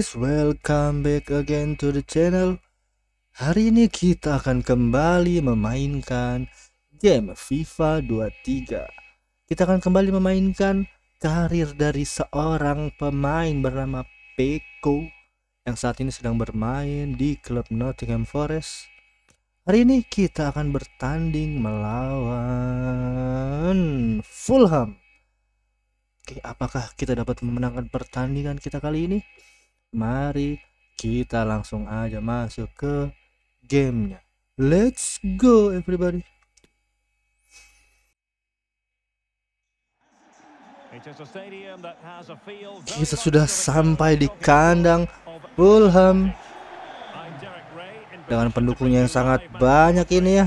guys, welcome back again to the channel Hari ini kita akan kembali memainkan game FIFA 23 Kita akan kembali memainkan karir dari seorang pemain bernama Peko Yang saat ini sedang bermain di klub Nottingham Forest Hari ini kita akan bertanding melawan Fulham Oke, apakah kita dapat memenangkan pertandingan kita kali ini? Mari kita langsung aja masuk ke gamenya. Let's go everybody. Kita sudah sampai di kandang Fulham dengan pendukungnya yang sangat banyak ini ya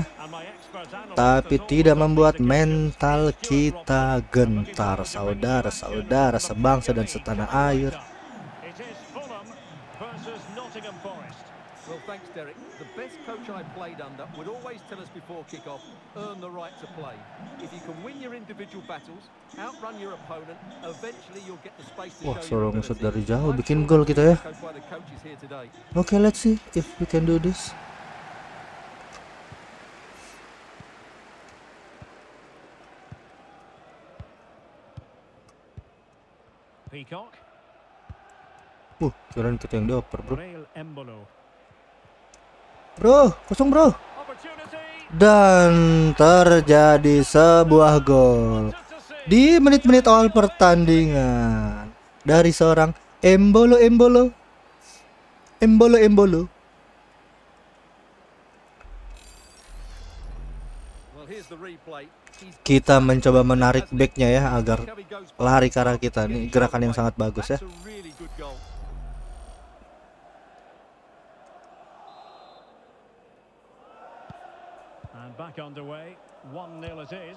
tapi tidak membuat mental kita gentar saudara-saudara sebangsa dan setanah air Derek. The best coach I played under would always tell us before kickoff, earn the right to play. If you can win your individual battles, outrun your opponent, eventually you'll get the space to Wah, seorang shot dari jauh bikin gol kita gitu ya. okay, let's see if we can do this. Peacock. Uh, kirain kita yang dioper, bro. Bro, kosong bro. Dan terjadi sebuah gol di menit-menit awal pertandingan dari seorang Embolo Embolo. Embolo Embolo. Kita mencoba menarik backnya ya agar lari ke arah kita nih gerakan yang sangat bagus ya.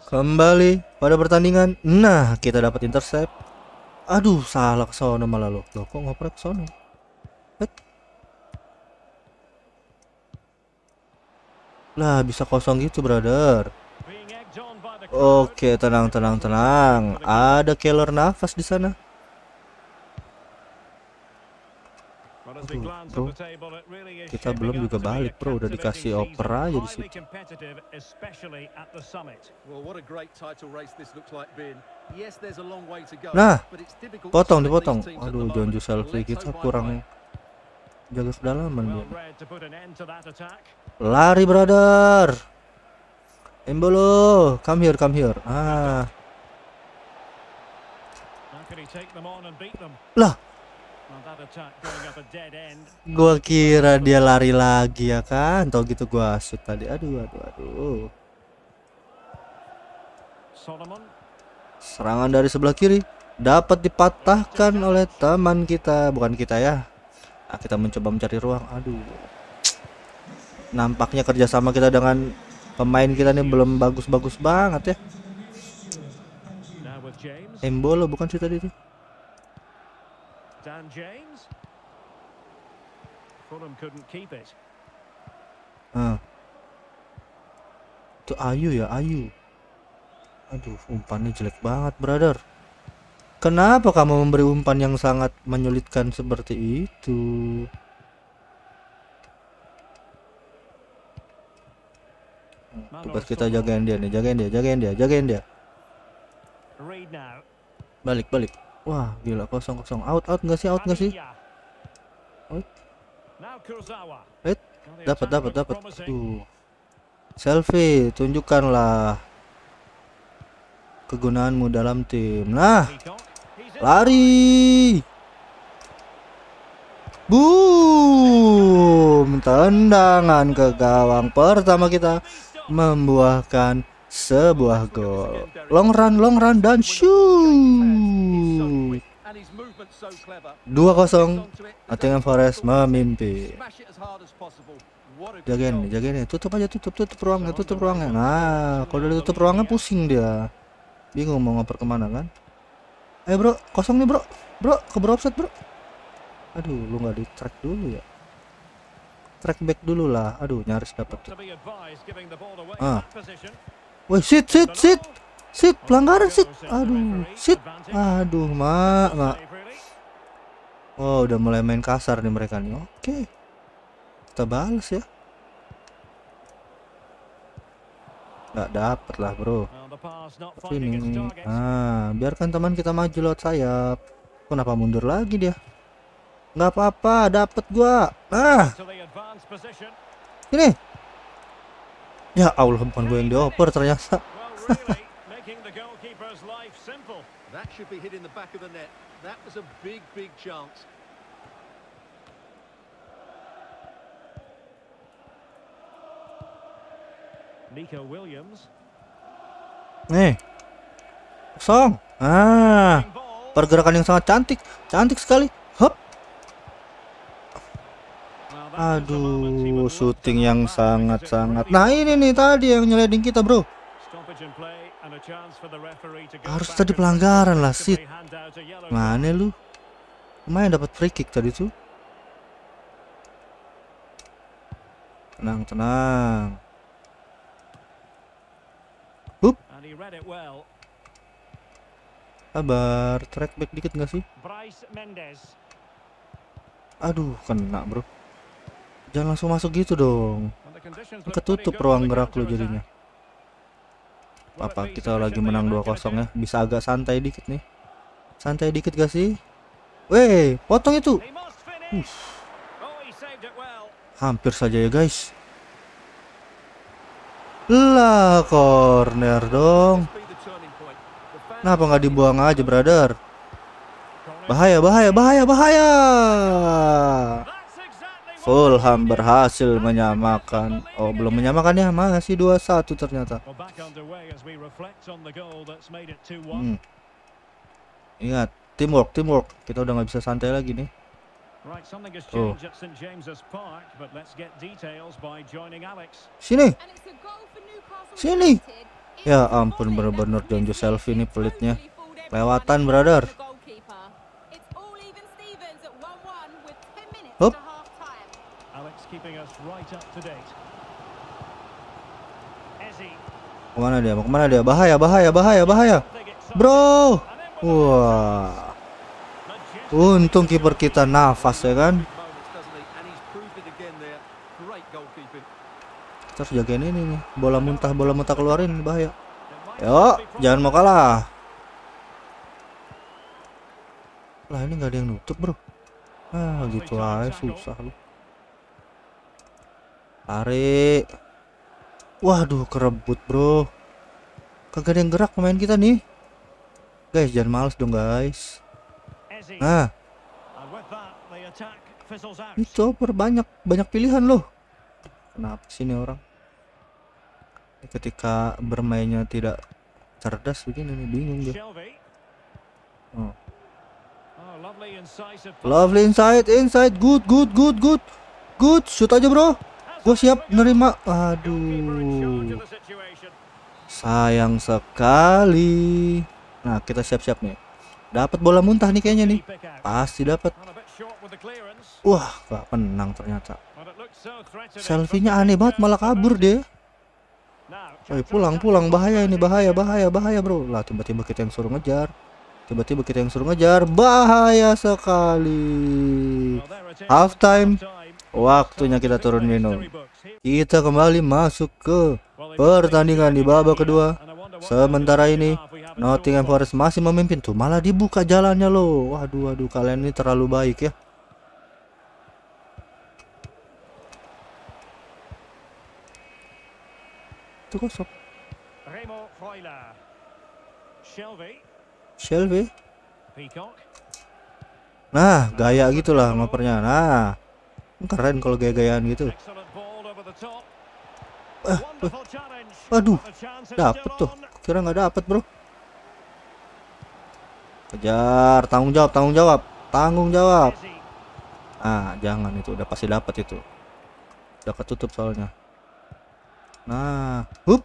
Kembali pada pertandingan. Nah, kita dapat intercept. Aduh, salah kesono malah lo. Loh, kok ngoprek ke Lah, bisa kosong gitu, brother. Oke, tenang, tenang, tenang. Ada killer nafas di sana. Tuh, kita belum juga balik bro udah dikasih opera aja di situ nah potong dipotong aduh Jonju selfie kita kurang jaga kedalaman bro. lari brother Embolo come here come here ah lah Gua kira dia lari lagi ya kan. Tahu gitu gua shoot tadi. Aduh aduh aduh. Serangan dari sebelah kiri dapat dipatahkan oleh teman kita, bukan kita ya. Nah, kita mencoba mencari ruang. Aduh. Nampaknya kerjasama kita dengan pemain kita ini belum bagus-bagus banget ya. Embolo bukan sih tadi tuh. Dan James. Fulham couldn't keep it. Ah. Itu Ayu ya, Ayu. Aduh, umpannya jelek banget, brother. Kenapa kamu memberi umpan yang sangat menyulitkan seperti itu? Tugas kita jagain dia nih, jagain dia, jagain dia, jagain dia. Balik, balik. Wah, gila kosong kosong. Out out nggak sih? Out nggak sih? Out. Eh, dapat dapat dapat. Tuh. Selfie, tunjukkanlah kegunaanmu dalam tim. Nah, lari. Boom, tendangan ke gawang pertama kita membuahkan sebuah gol. Long run, long run dan shoot. 2-0 Nottingham Forest memimpin. Jagain, jagain Tutup aja, tutup, tutup ruangnya, tutup ruangnya. Nah, kalau udah tutup ruangnya pusing dia. Bingung mau ngoper kemana kan? Eh bro, kosong nih bro. Bro, ke offset bro. Aduh, lu nggak di track dulu ya track back dulu lah aduh nyaris dapat ah Woi, sit, sit, sit. Sit, pelanggaran sit. Aduh, sit. Aduh, mak, mak. Oh, udah mulai main kasar nih mereka nih. Oke. Okay. Kita balas ya. Gak dapet lah, Bro. Ini. Ah, biarkan teman kita maju lewat sayap. Kenapa mundur lagi dia? Gak apa-apa, dapet gua. Ah. Ini. Ya Allah, bukan gue yang dioper ternyata. Nico Williams. Nih. Song. Ah. Pergerakan yang sangat cantik. Cantik sekali. Aduh, syuting yang sangat-sangat. Nah, ini nih tadi yang nyeleding kita, Bro. Harus tadi pelanggaran lah, Sid. Mana lu? Main dapat free kick tadi tuh. Tenang, tenang. Hup. Sabar, track back dikit gak sih? Aduh, kena bro. Jangan langsung masuk gitu dong. Ketutup ruang gerak lo jadinya. Apa kita lagi menang 2-0 ya? Bisa agak santai dikit nih. Santai dikit gak sih? Weh, potong itu. Uh. Hampir saja ya, guys. Lah, corner dong. Kenapa nggak dibuang aja, brother? Bahaya, bahaya, bahaya, bahaya. Fulham berhasil menyamakan. Oh, belum menyamakan ya, masih 2-1 ternyata. Hmm. Ingat, teamwork, teamwork. Kita udah nggak bisa santai lagi nih. Oh. Sini. Sini. Ya ampun bener-bener John selfie ini pelitnya. Lewatan, brother. Hop keeping us right up to date. Kemana dia? kemana dia? Bahaya, bahaya, bahaya, bahaya. Bro. Wah. Untung kiper kita nafas ya kan. Kita harus jagain ini nih. Bola muntah, bola muntah keluarin bahaya. Yo, jangan mau kalah. Lah ini nggak ada yang nutup, Bro. Ah, gitu aja susah lu. Tarik. Waduh, kerebut, bro. Kagak ada yang gerak pemain kita nih. Guys, jangan males dong, guys. Nah. itu perbanyak banyak, pilihan loh. Kenapa sini orang? Ketika bermainnya tidak cerdas begini nih, bingung dia. Oh. oh. Lovely inside, inside, good, good, good, good, good, shoot aja bro. Gue siap nerima. Aduh. Sayang sekali. Nah, kita siap-siap nih. Dapat bola muntah nih kayaknya nih. Pasti dapat. Wah, gak menang ternyata. Selfie-nya aneh banget malah kabur deh. Woi, pulang pulang bahaya ini bahaya bahaya bahaya bro. Lah tiba-tiba kita yang suruh ngejar. Tiba-tiba kita yang suruh ngejar. Bahaya sekali. halftime. Waktunya kita turun minum. Kita kembali masuk ke pertandingan di babak kedua. Sementara ini Nottingham Forest masih memimpin tuh malah dibuka jalannya loh. Waduh waduh kalian ini terlalu baik ya. Itu kosong. Shelby. Nah, gaya gitulah ngopernya. Nah, keren kalau gaya-gayaan gitu eh, eh. aduh dapet tuh kira nggak dapet bro kejar tanggung jawab tanggung jawab tanggung jawab ah jangan itu udah pasti dapat itu udah ketutup soalnya nah hup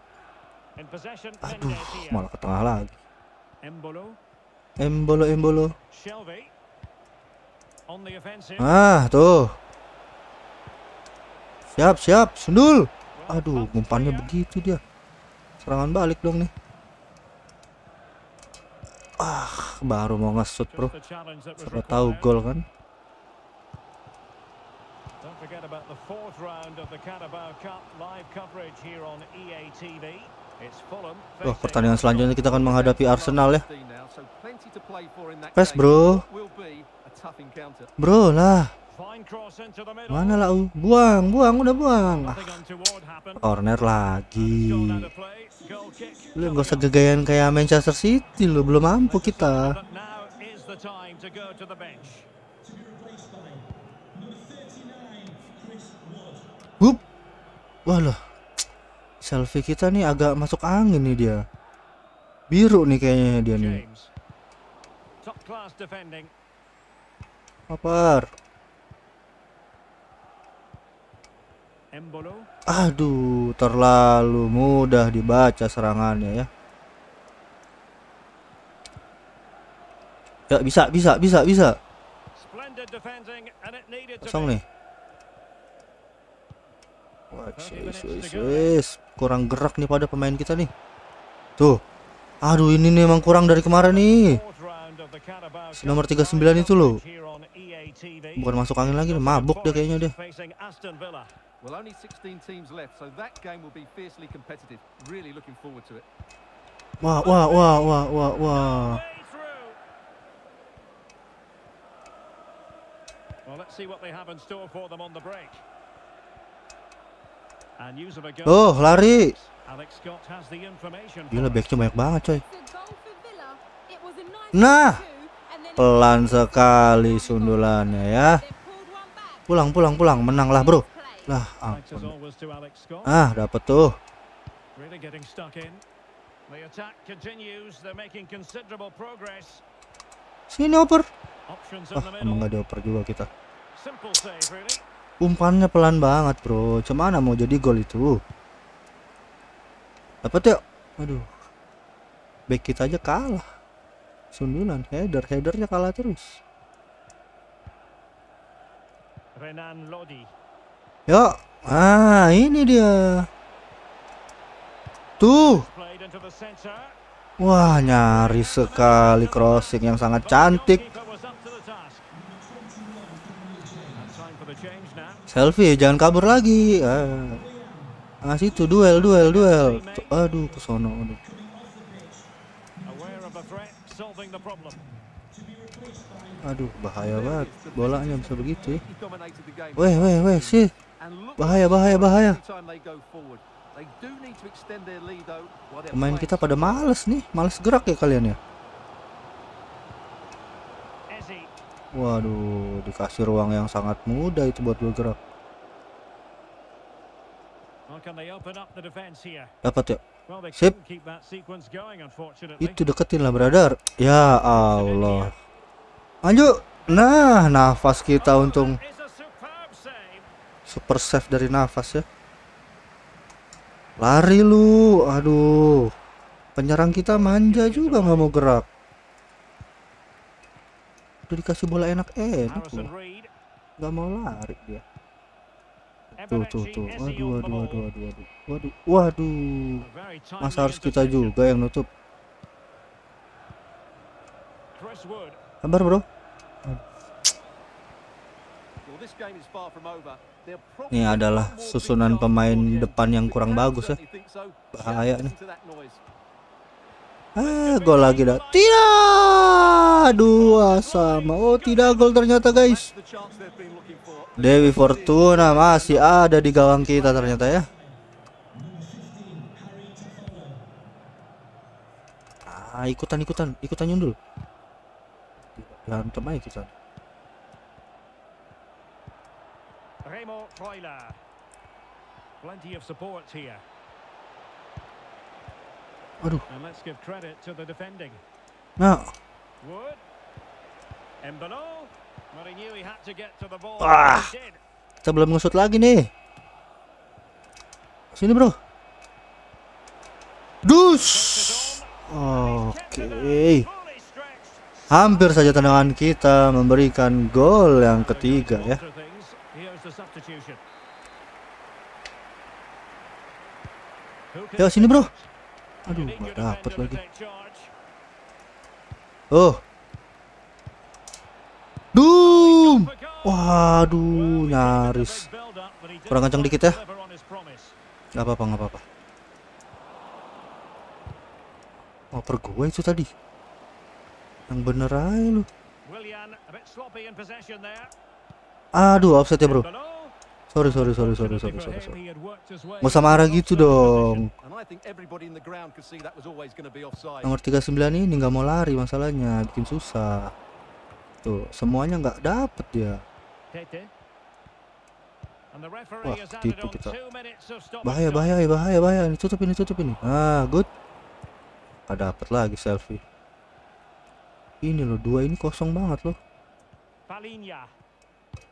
aduh malah ke tengah lagi Embolo Embolo ah tuh Siap, siap, sundul. Aduh, umpannya begitu dia. Serangan balik dong nih. Ah, baru mau ngesut, Bro. Siapa tahu gol kan. E Wah, pertandingan selanjutnya kita akan menghadapi Arsenal ya. Pes, Bro. Bro lah. Mana lah, uh? Buang, buang, udah buang. Ah, corner lagi. Lu nggak usah gegayan kayak Manchester City lu belum mampu kita. Wup. Wah loh. Selfie kita nih agak masuk angin nih dia. Biru nih kayaknya dia nih. Apa? Aduh, terlalu mudah dibaca serangannya ya. Ya bisa, bisa, bisa, bisa. Kosong nih. Wah, kurang gerak nih pada pemain kita nih. Tuh. Aduh, ini nih emang kurang dari kemarin nih. Si nomor 39 itu loh. E Bukan masuk angin lagi, mabuk dia kayaknya dia. Well, only 16 teams left, so that game will be fiercely competitive. Really looking forward to it. Wah, wah, wah, wah, wah, wah. Well, let's see what they have in store for them on the break. And use of a goal. Oh, lari. Alex Scott has the information. Gila, backnya banyak banget, coy. Nah, pelan sekali sundulannya ya. Pulang, pulang, pulang, menanglah bro. Lah, ampun. Ah, dapat tuh. Sini oper. Ah, emang gak dioper juga kita. Umpannya pelan banget, bro. cuman mau jadi gol itu? Dapat yuk. Ya? Aduh. Back kita aja kalah. Sundulan, header, headernya kalah terus. Renan Lodi Yuk. Ah, ini dia. Tuh. Wah, nyaris sekali crossing yang sangat cantik. Selfie, jangan kabur lagi. Ah, ah situ duel, duel, duel. Tuh, aduh, ke sono. Aduh. bahaya banget. Bolanya bisa begitu ya. Weh, weh, weh, sih. Bahaya, bahaya, bahaya. Pemain kita pada males nih, males gerak ya kalian ya. Waduh, dikasih ruang yang sangat mudah itu buat bergerak. Dapat ya? Sip. Itu deketin lah, brother. Ya Allah. Lanjut. Nah, nafas kita untung Super save dari nafas ya. Lari lu. Aduh. Penyerang kita manja juga nggak mau gerak. Udah dikasih bola enak-enak Nggak mau lari dia. Tuh tuh tuh. Waduh waduh waduh waduh waduh. Waduh. Waduh. Masa harus kita juga yang nutup. Sabar, Bro. Ini adalah susunan pemain depan yang kurang bagus ya. Bahaya nih. Ah, gol lagi dah. Tidak. Dua sama. Oh, tidak gol ternyata, guys. Dewi Fortuna masih ada di gawang kita ternyata ya. Ah, ikutan ikutan, ikutan nyundul. Lantem aja kita. Remo Freuler. Plenty of support here. Aduh. And let's give credit to the defending. No. Nah. Wood. Embolo. But he knew he had to get to the ball. Ah. Kita belum ngesut lagi nih. Sini, Bro. Dus. Oke. Okay. Hampir saja tendangan kita memberikan gol yang ketiga ya substitution. Ya sini bro. Aduh, gak dapet lagi. Oh. Doom. Waduh, nyaris. Kurang kencang dikit ya. Gak apa-apa, gak apa-apa. Oh, gue itu tadi. Yang bener aja lu. Aduh, offset ya bro. Sorry, sorry, sorry, sorry, sorry, sorry, sorry. Nggak sama marah gitu dong. Nomor 39 ini nggak mau lari masalahnya, bikin susah. Tuh, semuanya nggak dapet ya. Wah, tipu gitu kita. Bahaya, bahaya, bahaya, bahaya. Ini tutup, ini tutup, ini. Ah, good. Ada dapet lagi selfie. Ini loh, dua ini kosong banget loh.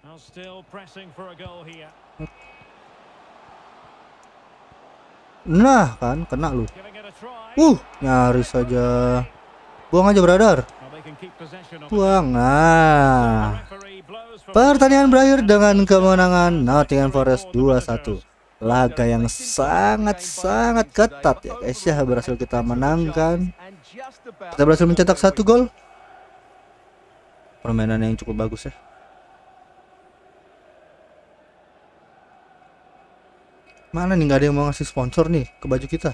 Now still pressing for a goal here. Nah kan kena lu. Uh, nyaris saja. Buang aja brother. Buang. Nah. Pertandingan berakhir dengan kemenangan Nottingham Forest dua satu. Laga yang sangat-sangat ketat ya guys ya berhasil kita menangkan. Kita berhasil mencetak satu gol. Permainan yang cukup bagus ya. Mana nih nggak ada yang mau ngasih sponsor nih ke baju kita?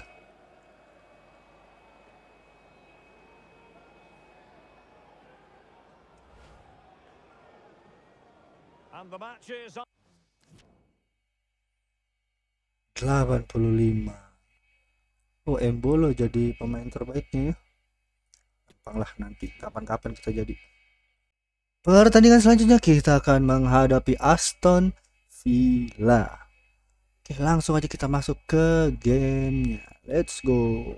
Delapan puluh lima. Oh Embolo jadi pemain terbaiknya ya. Gampang lah nanti kapan-kapan kita jadi. Pertandingan selanjutnya kita akan menghadapi Aston Villa. Oke, langsung aja kita masuk ke gamenya. Let's go.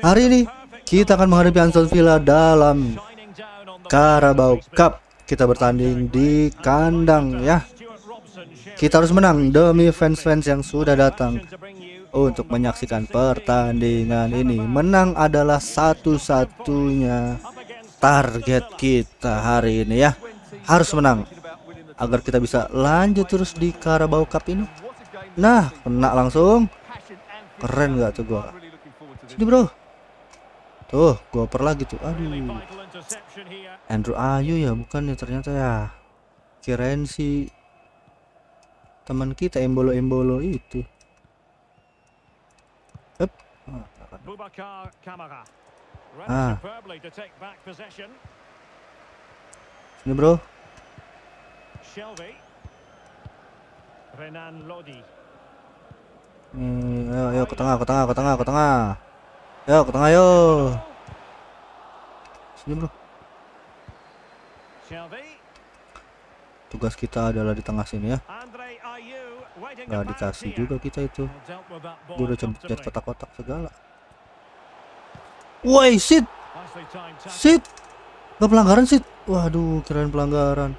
Hari ini kita akan menghadapi Anson Villa dalam Carabao Cup. Kita bertanding di kandang ya. Kita harus menang demi fans-fans yang sudah datang untuk menyaksikan pertandingan ini. Menang adalah satu-satunya target kita hari ini ya. Harus menang agar kita bisa lanjut terus di Carabao Cup ini. Nah, kena langsung. Keren gak tuh gua? Sini, Bro. Tuh, gua pernah gitu. Aduh. Andrew Ayu ya, bukan ya ternyata ya. Kirain sih teman kita embolo-embolo itu. Up. Ah. ini bro. Shelby. Renan Lodi. Hmm, ayo, ayo ke tengah, ke tengah, ke tengah, ke tengah. ayo ke tengah yo. Sini bro. Tugas kita adalah di tengah sini ya nggak dikasih juga kita itu gue udah cempetet kotak-kotak segala woi sit sit nggak pelanggaran sit waduh kirain pelanggaran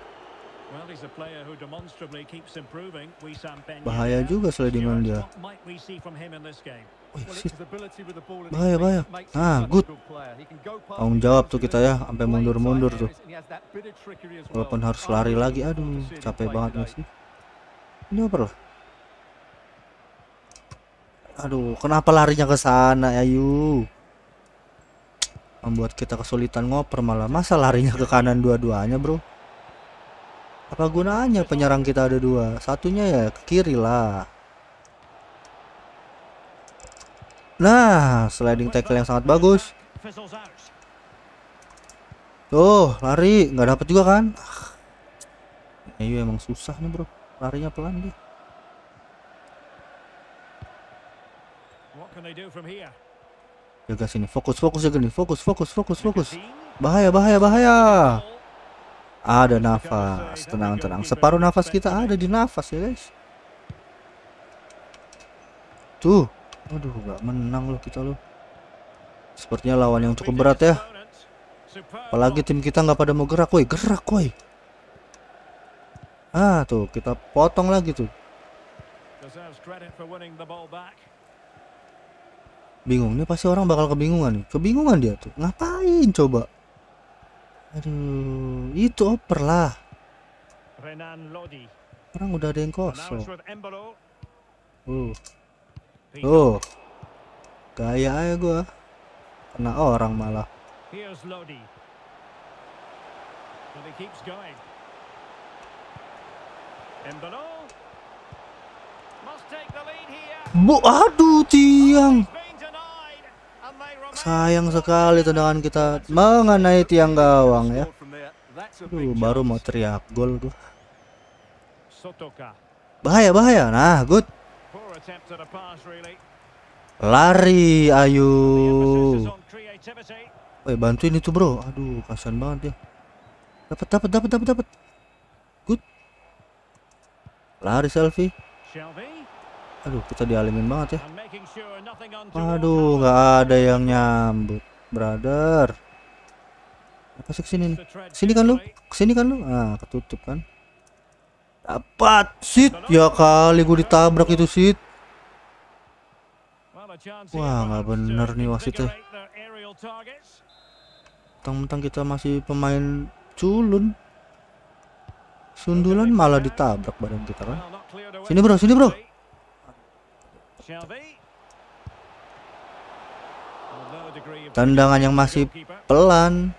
bahaya juga slidingan dia woi sit bahaya bahaya ah good tanggung jawab tuh kita ya sampai mundur-mundur tuh walaupun harus lari lagi aduh capek banget masih. ini apa lah Aduh, kenapa larinya ke sana, Ayu? Membuat kita kesulitan ngoper malah. Masa larinya ke kanan dua-duanya, Bro? Apa gunanya penyerang kita ada dua? Satunya ya ke kiri lah. Nah, sliding tackle yang sangat bagus. Tuh, lari, nggak dapat juga kan? Ah. Ayu emang susah nih, Bro. Larinya pelan nih Jaga sini, fokus, fokus jaga nih, fokus, fokus, fokus, fokus. Bahaya, bahaya, bahaya. Ada nafas, tenang, tenang. Separuh nafas kita ada di nafas ya guys. Tuh, aduh nggak menang loh kita loh. Sepertinya lawan yang cukup berat ya. Apalagi tim kita nggak pada mau gerak, woi, gerak, woi. Ah, tuh kita potong lagi tuh bingung ini pasti orang bakal kebingungan nih kebingungan dia tuh ngapain coba aduh itu oper lah orang udah ada yang kosong uh oh gaya aja gua kena orang malah Bu, aduh tiang sayang sekali tendangan kita mengenai tiang gawang ya Aduh, baru mau teriak gol gua bahaya bahaya nah good lari ayu, Woi eh, bantuin itu bro aduh kasihan banget ya, dapat dapat dapat dapat dapat good lari selfie aduh kita dialimin banget ya Aduh, nggak ada yang nyambut, brother. Apa sih kesini? Sini kan lu? Sini kan lu? Ah, ketutup kan? Dapat, sit. Ya kali gue ditabrak itu sit. Wah, nggak bener nih wasitnya. mentang tentang kita masih pemain culun. Sundulan malah ditabrak badan kita kan. Sini bro, sini bro. Tendangan yang masih pelan.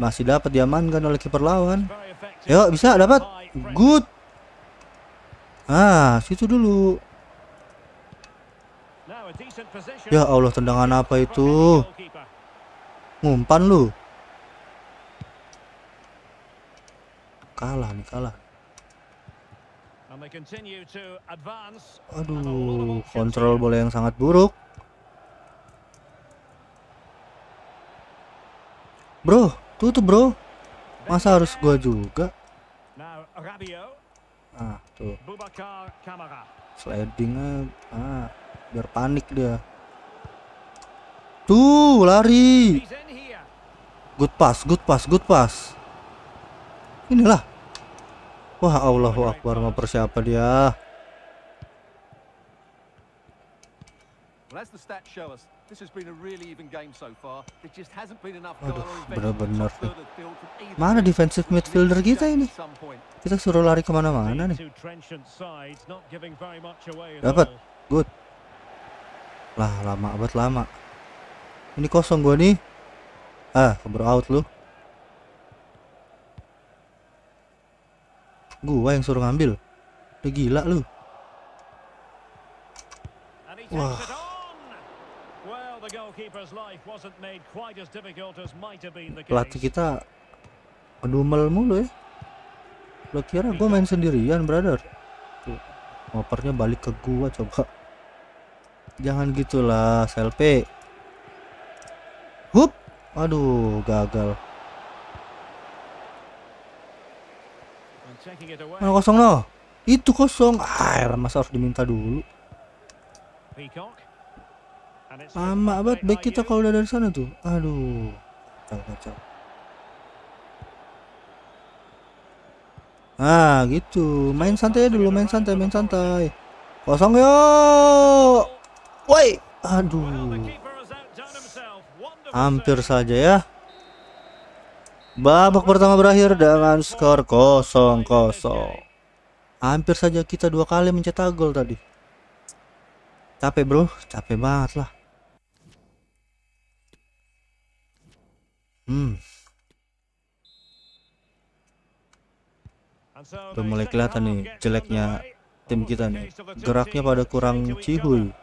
Masih dapat diamankan oleh kiper lawan. Yuk, bisa dapat. Good. Ah, situ dulu. Ya Allah, tendangan apa itu? Ngumpan lu. Kalah nih, kalah. Aduh, kontrol bola yang sangat buruk. Bro, tutup bro. Masa harus gua juga? Ah, tuh. Slidingnya, ah, biar panik dia. Tuh, lari. Good pass, good pass, good pass. Inilah. Wah, Allahu Akbar persiapan dia. as the stats show us, this has been a really even game so far. There just hasn't been enough Aduh, bener-bener nih. Mana defensive midfielder kita ini? Kita suruh lari kemana-mana nih. Dapat, good. Lah, lama abad lama. Ini kosong gua nih. Ah, keburu out lu. Gua yang suruh ngambil. Udah gila lu. Wah. Pelatih kita ngedumel mulu ya. Lo kira gue main sendirian, brother? ngopernya balik ke gua coba. Jangan gitulah, selfie. Hup. Aduh, gagal. Mana kosong loh? Itu kosong. Air, ah, masa harus diminta dulu. Peacock. Lama banget back kita kalau udah dari sana tuh. Aduh. Kacau, kacau. Nah, gitu. Main santai dulu, main santai, main santai. Kosong yo, Woi. Aduh. Hampir saja ya. Babak pertama berakhir dengan skor 0-0. Hampir saja kita dua kali mencetak gol tadi. Capek bro, capek banget lah. hmm. Udah mulai kelihatan nih jeleknya tim kita nih geraknya pada kurang cihul,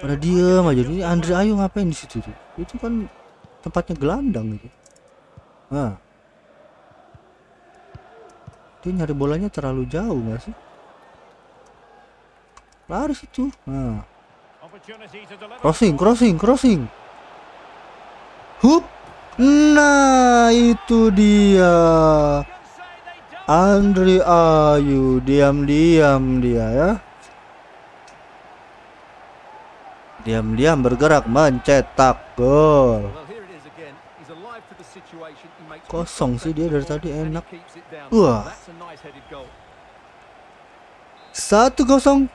pada diem aja ini Andre Ayu ngapain di situ itu kan tempatnya gelandang itu nah itu nyari bolanya terlalu jauh nggak sih lari situ nah crossing crossing crossing hup Nah, itu dia. Andri Ayu diam-diam dia ya. Diam-diam bergerak mencetak gol. Kosong sih dia dari tadi enak. Wah. Satu kosong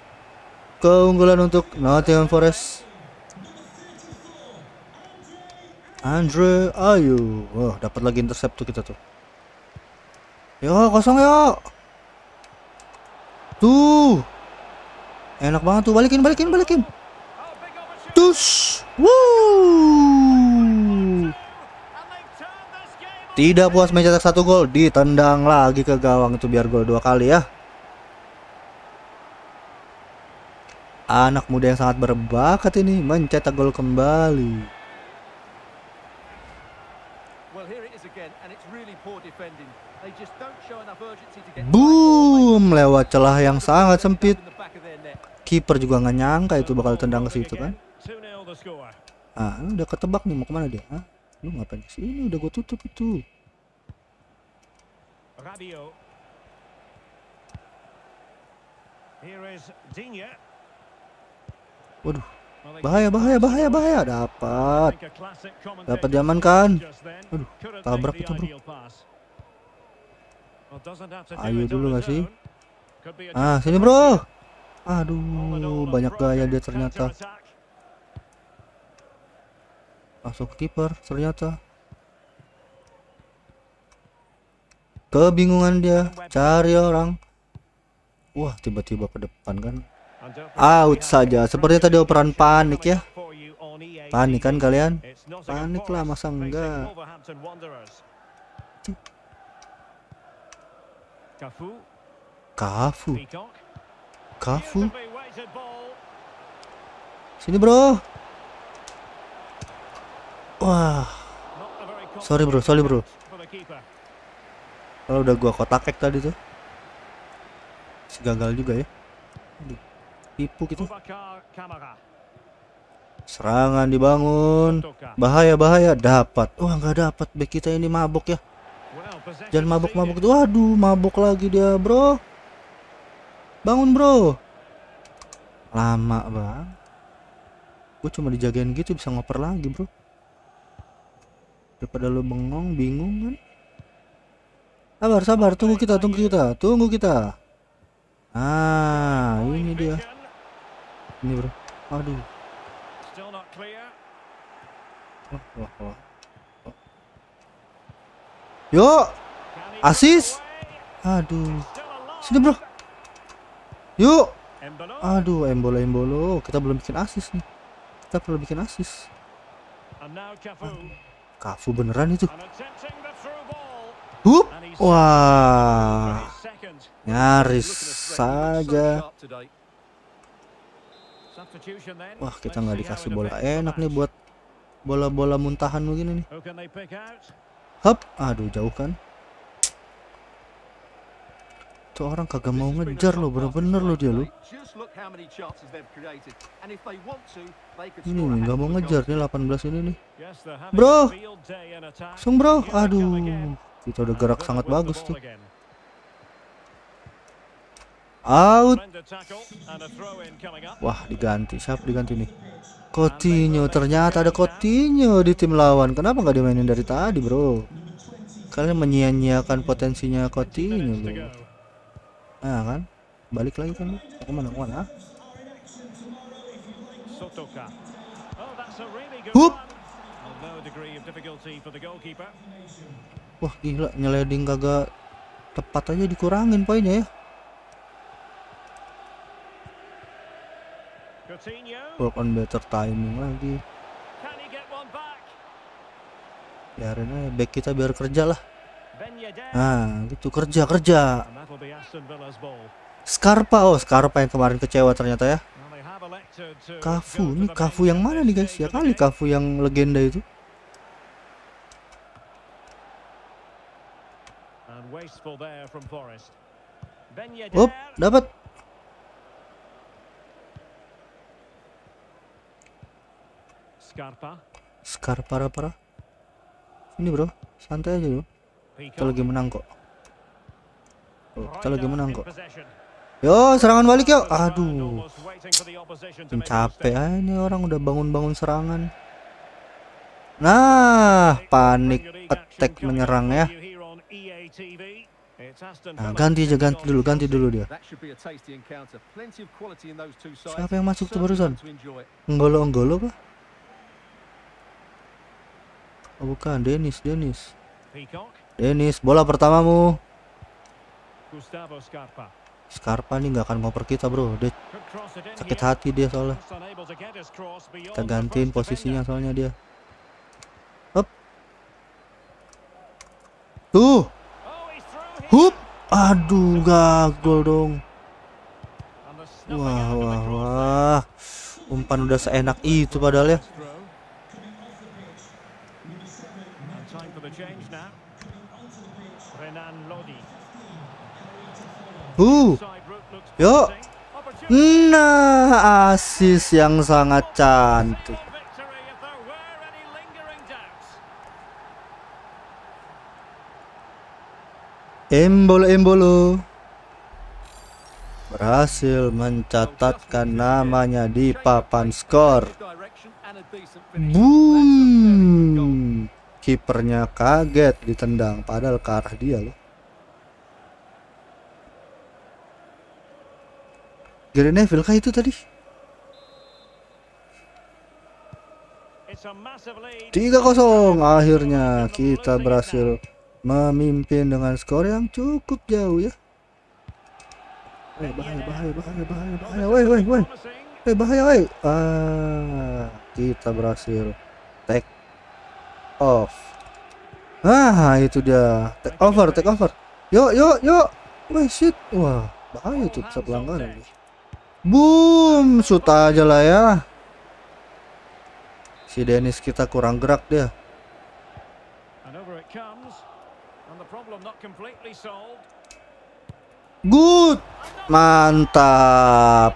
keunggulan untuk Nottingham Forest. Andre ayo, Wah, dapat lagi intercept tuh kita tuh. Yo, ya, kosong yo. Ya. Tuh. Enak banget tuh. Balikin, balikin, balikin. Tus. Woo. Tidak puas mencetak satu gol, ditendang lagi ke gawang itu biar gol dua kali ya. Anak muda yang sangat berbakat ini mencetak gol kembali. Boom, lewat celah yang sangat sempit. Kiper juga nggak nyangka itu bakal tendang ke situ kan. Ah, udah ketebak nih mau kemana dia? Ah, lu ngapain sih? Ini udah gue tutup itu. Waduh. Bahaya, bahaya, bahaya, bahaya. Dapat. Dapat kan, Aduh, tabrak itu, ah, Bro. Ayo dulu gak sih? Ah, sini, Bro. Aduh, banyak gaya dia ternyata. Masuk kiper ternyata. Kebingungan dia cari orang. Wah, tiba-tiba ke depan kan out saja Sepertinya tadi operan panik ya panik kan kalian panik lah masa enggak Kafu Kafu sini bro wah sorry bro sorry bro kalau udah gua kotak kotakek tadi tuh si gagal juga ya Aduh tipu gitu serangan dibangun bahaya bahaya dapat wah nggak dapat back kita ini mabuk ya jangan mabuk mabuk tuh aduh mabuk lagi dia bro bangun bro lama bang gue cuma dijagain gitu bisa ngoper lagi bro daripada lu bengong bingung kan sabar sabar tunggu kita tunggu kita tunggu kita ah ini dia ini bro aduh wah wah wah yo asis aduh sini bro yuk aduh embolo embolo kita belum bikin asis nih kita perlu bikin asis Kafu beneran itu. Hup. Wah. Nyaris saja. Wah kita nggak dikasih bola enak nih buat bola-bola muntahan begini nih. Hop, aduh jauh kan. Tuh orang kagak mau ngejar lo bener-bener loh dia lo. Ini nggak mau ngejar nih 18 ini nih. Bro, sung bro, aduh kita udah gerak sangat bagus tuh out wah diganti siapa diganti nih Coutinho ternyata ada Coutinho di tim lawan kenapa nggak dimainin dari tadi bro kalian menyia-nyiakan potensinya Coutinho bro nah kan balik lagi kan kemana mana? mana? Oh, Hup. Wah gila nyeleding kagak tepat aja dikurangin poinnya ya. work on better timing lagi biarin aja back kita biar kerja lah nah gitu kerja kerja Scarpa oh Scarpa yang kemarin kecewa ternyata ya Kafu ini Kafu yang mana nih guys ya kali Kafu yang legenda itu Up, dapat. Scarpa. Scarpa apa Ini bro, santai aja bro. Kita lagi menang kok. Oh, kita lagi menang kok. Yo, serangan balik yo. Aduh. capek ah ini orang udah bangun-bangun serangan. Nah, panik attack menyerang ya. E nah, ganti aja ganti dulu, ganti dulu dia. Siapa yang masuk tuh barusan? Enggolo-enggolo kah? Oh bukan, Dennis, Dennis. Dennis, bola pertamamu. Scarpa nih nggak akan mau ngoper kita bro dia sakit hati dia soalnya kita gantiin posisinya soalnya dia Up. tuh oh, hup aduh gagal dong wah wah wah umpan udah seenak itu padahal ya Hu. Yuk. Nah, asis yang sangat cantik. Embolo Embolo oh. berhasil mencatatkan namanya di papan skor. Boom. Kipernya kaget ditendang padahal ke arah dia loh. Gary Neville kah itu tadi? Tiga kosong, akhirnya kita berhasil memimpin dengan skor yang cukup jauh ya. Eh bahaya bahaya bahaya bahaya bahaya woi woi woi. Eh bahaya woi. Ah, kita berhasil take off. Ah, itu dia. Take over, take over. Yo yo yo, Wah, shit. Wah, bahaya tuh bisa pelanggaran. Boom, suta aja lah ya. Si Dennis kita kurang gerak dia. Good. Mantap.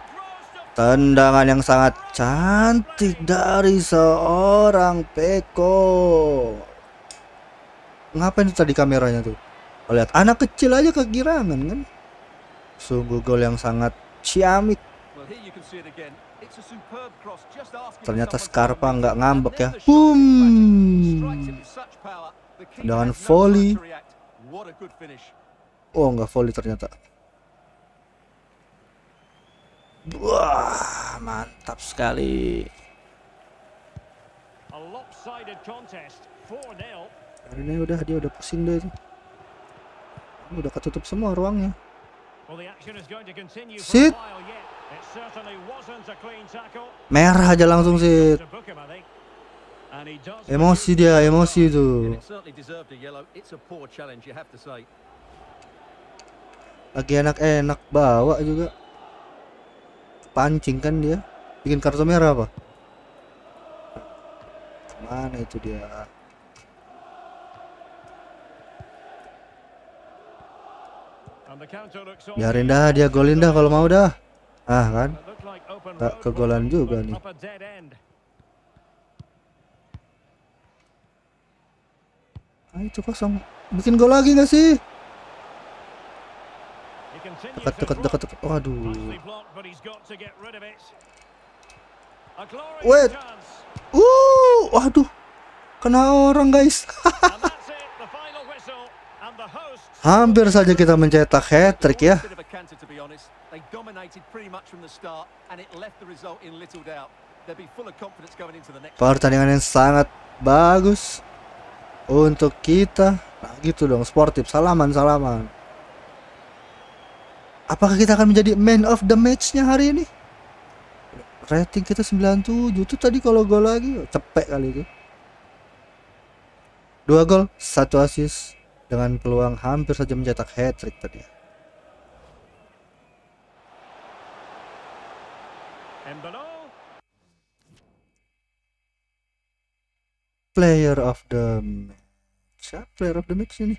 Tendangan yang sangat cantik dari seorang Peko. Ngapain itu tadi kameranya tuh? lihat anak kecil aja kegirangan kan. Sungguh gol yang sangat ciamik. Ternyata Scarpa nggak ngambek ya. Boom. Hmm. Dengan volley. Oh, nggak volley ternyata. Wah, mantap sekali. Hari ini udah dia udah pusing deh. Udah ketutup semua ruangnya. Sit. Merah aja langsung sih. Emosi dia, emosi itu. Lagi enak-enak bawa juga. Pancing kan dia. Bikin kartu merah apa? Mana itu dia? Biarin dah dia golin dah kalau mau dah. Ah kan? Tak kegolan juga nih. Ah itu kosong. Bikin gol lagi gak sih? Dekat dekat dekat dekat. Waduh. Wait. Uh, waduh. Kena orang guys. Hampir saja kita mencetak hat-trick ya. Pertandingan yang sangat bagus untuk kita. Nah, gitu dong, sportif. Salaman, salaman. Apakah kita akan menjadi man of the match-nya hari ini? Rating kita 97 itu tadi kalau gol lagi oh, cepek kali itu. Dua gol, satu assist dengan peluang hampir saja mencetak hat-trick tadi. Player of the match. Siapa player of the match ini?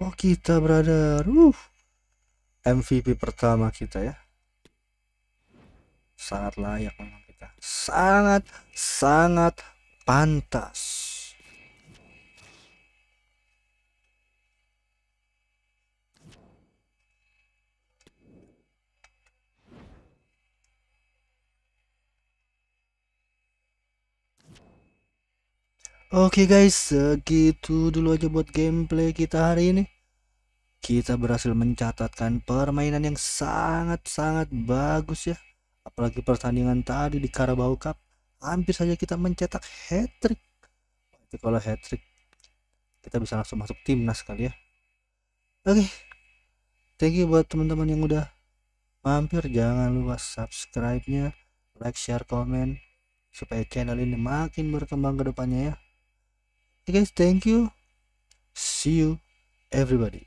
Oh kita berada, Uh. MVP pertama kita ya. Sangat layak memang kita. Sangat sangat pantas. Oke okay guys, segitu dulu aja buat gameplay kita hari ini. Kita berhasil mencatatkan permainan yang sangat-sangat bagus ya. Apalagi pertandingan tadi di Carabao Cup, hampir saja kita mencetak hat-trick. Tapi kalau hat-trick, kita bisa langsung masuk timnas kali ya. Oke, okay. thank you buat teman-teman yang udah mampir. Jangan lupa subscribe-nya, like, share, komen supaya channel ini makin berkembang ke depannya ya. hey guys thank you see you everybody